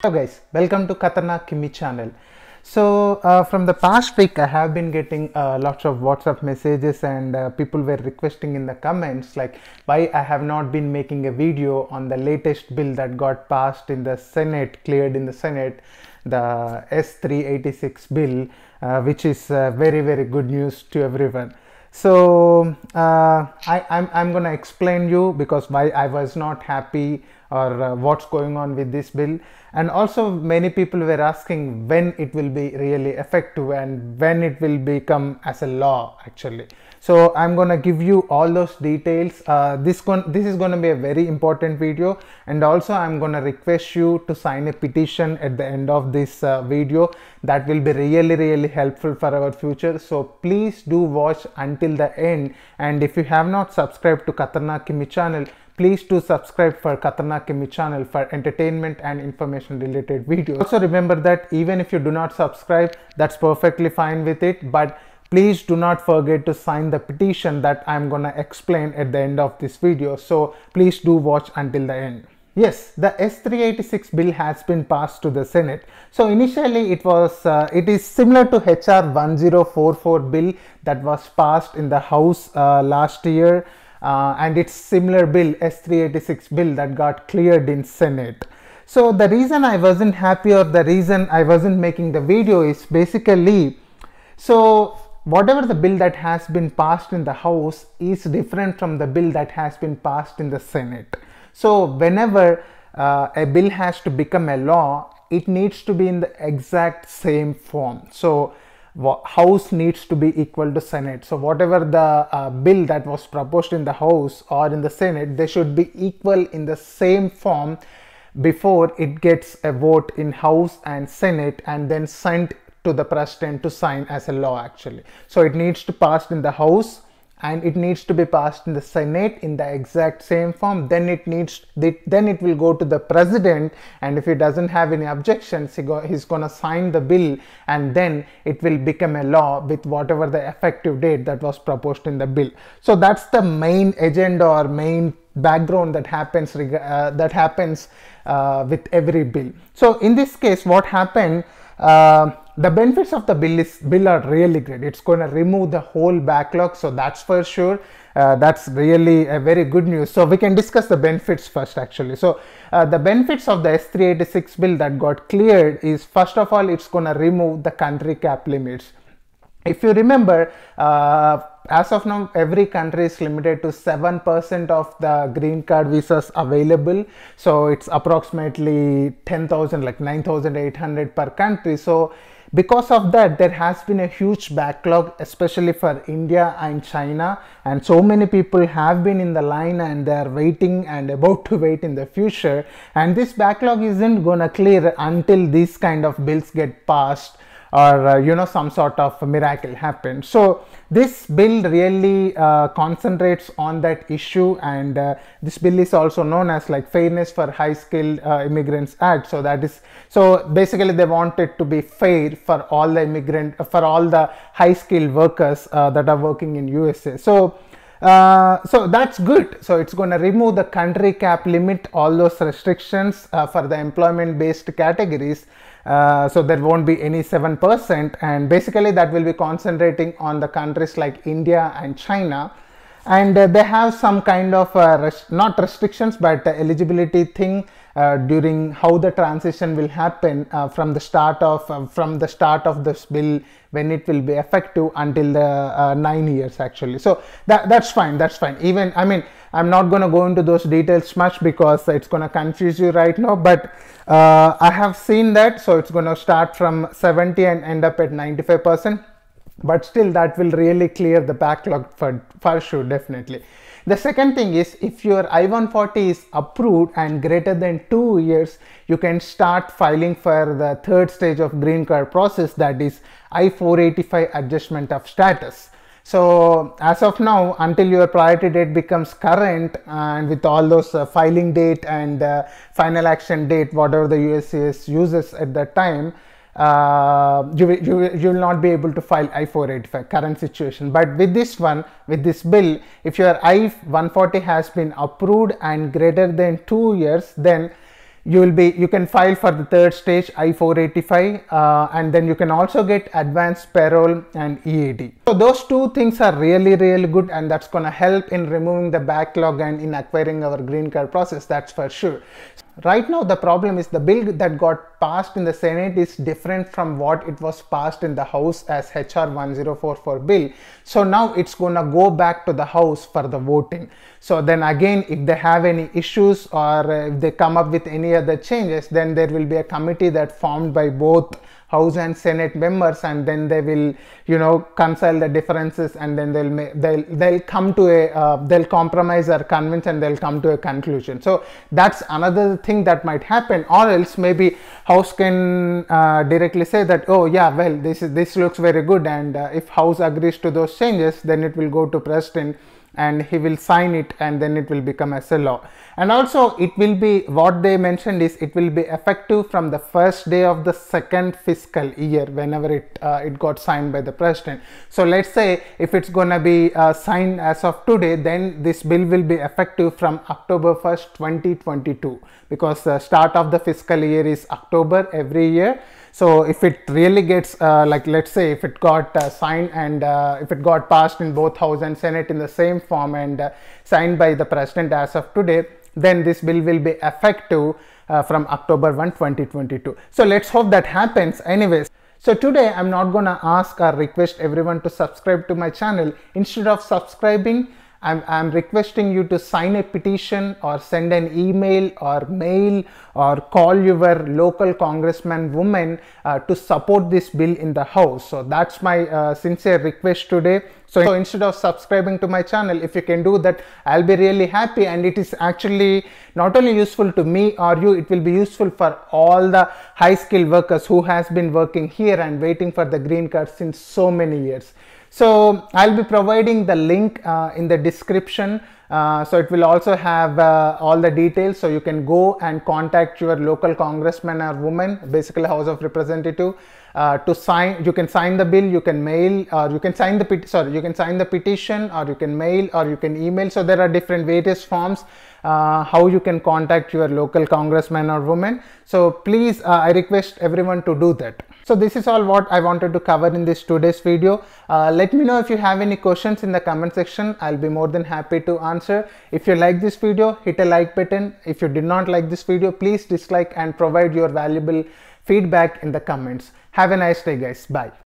Hello guys, welcome to Katana Kimi channel. So uh, from the past week, I have been getting uh, lots of WhatsApp messages and uh, people were requesting in the comments like why I have not been making a video on the latest bill that got passed in the Senate, cleared in the Senate, the S386 bill, uh, which is uh, very, very good news to everyone so uh, I, am I'm, I'm gonna explain you because why I was not happy or uh, what's going on with this bill and also many people were asking when it will be really effective and when it will become as a law actually so i'm gonna give you all those details uh, this con, this is gonna be a very important video and also i'm gonna request you to sign a petition at the end of this uh, video that will be really really helpful for our future so please do watch until the end and if you have not subscribed to Katarna Kimi channel please do subscribe for Katarna Kimi channel for entertainment and information related videos. Also remember that even if you do not subscribe, that's perfectly fine with it. But please do not forget to sign the petition that I'm gonna explain at the end of this video. So please do watch until the end. Yes, the S386 bill has been passed to the Senate. So initially it was, uh, it is similar to HR 1044 bill that was passed in the House uh, last year. Uh, and its similar bill S386 bill that got cleared in Senate. So the reason I wasn't happy or the reason I wasn't making the video is basically so whatever the bill that has been passed in the House is different from the bill that has been passed in the Senate. So, whenever uh, a bill has to become a law, it needs to be in the exact same form. So, House needs to be equal to Senate. So, whatever the uh, bill that was proposed in the House or in the Senate, they should be equal in the same form before it gets a vote in House and Senate and then sent to the president to sign as a law actually. So it needs to pass in the House and it needs to be passed in the Senate in the exact same form. Then it needs then it will go to the president and if he doesn't have any objections, he go, he's gonna sign the bill and then it will become a law with whatever the effective date that was proposed in the bill. So that's the main agenda or main background that happens uh, that happens uh, with every bill. So in this case, what happened? Uh, the benefits of the bill is bill are really great it's going to remove the whole backlog so that's for sure uh, that's really a very good news so we can discuss the benefits first actually so uh, the benefits of the s386 bill that got cleared is first of all it's going to remove the country cap limits if you remember uh, as of now every country is limited to 7% of the green card visas available so it's approximately 10000 like 9800 per country so because of that there has been a huge backlog especially for india and china and so many people have been in the line and they are waiting and about to wait in the future and this backlog isn't gonna clear until these kind of bills get passed or uh, you know some sort of miracle happened so this bill really uh, concentrates on that issue and uh, this bill is also known as like fairness for high skilled uh, immigrants act so that is so basically they want it to be fair for all the immigrant uh, for all the high skilled workers uh, that are working in usa so uh, so that's good. So it's going to remove the country cap limit, all those restrictions uh, for the employment based categories uh, so there won't be any 7% and basically that will be concentrating on the countries like India and China and uh, they have some kind of uh, res not restrictions but eligibility thing uh, during how the transition will happen uh, from the start of from the start of this bill when it will be effective until the 9 years actually so that that's fine that's fine even i mean I'm not going to go into those details much because it's going to confuse you right now, but uh, I have seen that. So it's going to start from 70 and end up at 95%, but still that will really clear the backlog for, for sure, definitely. The second thing is if your I-140 is approved and greater than two years, you can start filing for the third stage of green card process that is I-485 adjustment of status. So as of now, until your priority date becomes current and with all those uh, filing date and uh, final action date, whatever the USCIS uses at that time, uh, you, you, you will not be able to file I-485 current situation. But with this one, with this bill, if your I-140 has been approved and greater than two years, then you will be you can file for the third stage I-485 uh, and then you can also get advanced parole and EAD. So those two things are really really good and that's going to help in removing the backlog and in acquiring our green card process that's for sure. Right now the problem is the bill that got passed in the Senate is different from what it was passed in the House as HR 1044 bill. So now it's gonna go back to the House for the voting. So then again, if they have any issues or uh, if they come up with any other changes, then there will be a committee that formed by both House and Senate members, and then they will, you know, consult the differences, and then they'll they'll they'll come to a uh, they'll compromise or convince, and they'll come to a conclusion. So that's another thing that might happen, or else maybe house can uh, directly say that oh yeah well this is this looks very good and uh, if house agrees to those changes then it will go to president and he will sign it and then it will become as a law and also it will be what they mentioned is it will be effective from the first day of the second fiscal year whenever it uh, it got signed by the president so let's say if it's gonna be uh, signed as of today then this bill will be effective from october 1st 2022 because the start of the fiscal year is october every year so if it really gets uh, like let's say if it got uh, signed and uh, if it got passed in both House and Senate in the same form and uh, signed by the President as of today, then this bill will be effective uh, from October 1, 2022. So let's hope that happens anyways. So today I'm not gonna ask or request everyone to subscribe to my channel. Instead of subscribing, I'm, I'm, requesting you to sign a petition or send an email or mail or call your local congressman woman uh, to support this bill in the house. So that's my uh, sincere request today. So, so, instead of subscribing to my channel, if you can do that, I'll be really happy and it is actually not only useful to me or you, it will be useful for all the high skilled workers who has been working here and waiting for the green card since so many years. So I'll be providing the link uh, in the description. Uh, so it will also have uh, all the details. So you can go and contact your local congressman or woman, basically House of Representative, uh, to sign. You can sign the bill. You can mail, or you can sign the pet- sorry, you can sign the petition, or you can mail, or you can email. So there are different various forms. Uh, how you can contact your local congressman or woman. So please, uh, I request everyone to do that. So this is all what I wanted to cover in this today's video. Uh, let me know if you have any questions in the comment section. I'll be more than happy to answer. If you like this video, hit a like button. If you did not like this video, please dislike and provide your valuable feedback in the comments. Have a nice day guys. Bye.